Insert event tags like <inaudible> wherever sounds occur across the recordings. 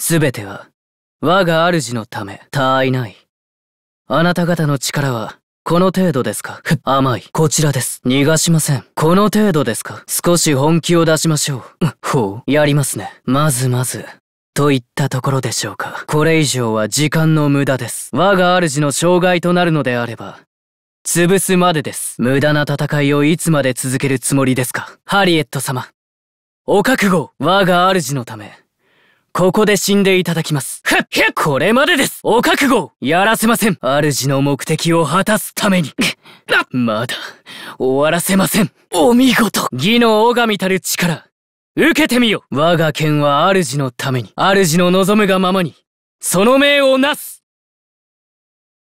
すべては我が主のため他愛ない。あなた方の力はこの程度ですか甘い。こちらです。逃がしません。この程度ですか少し本気を出しましょう。ほう。やりますね。まずまず。といったところでしょうか。これ以上は時間の無駄です。我が主の障害となるのであれば、潰すまでです。無駄な戦いをいつまで続けるつもりですかハリエット様。お覚悟我が主のため。ここで死んでいただきます。ふっこれまでですお覚悟やらせません主の目的を果たすために。まだ、終わらせませんお見事義の拝みたる力受けてみよ我が剣は主のために、主の望むがままに、その命をなす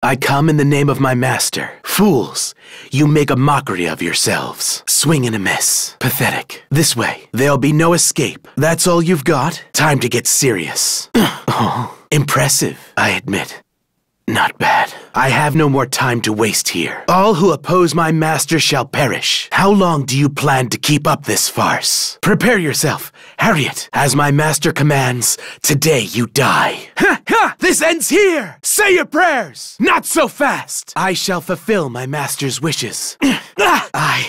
I come in the name of my master. Fools, you make a mockery of yourselves. Swing and a miss. Pathetic. This way, there'll be no escape. That's all you've got? Time to get serious. <clears throat> oh, impressive, I admit. Not bad. I have no more time to waste here. All who oppose my master shall perish. How long do you plan to keep up this farce? Prepare yourself, Harriet. As my master commands, today you die. <laughs> Ha ha! This ends here! Say your prayers! Not so fast! I shall fulfill my master's wishes. <clears throat> Ah! I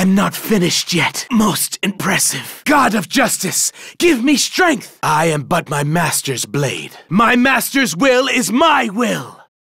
am not finished yet. Most impressive. God of justice, give me strength! I am but my master's blade. My master's will is my will!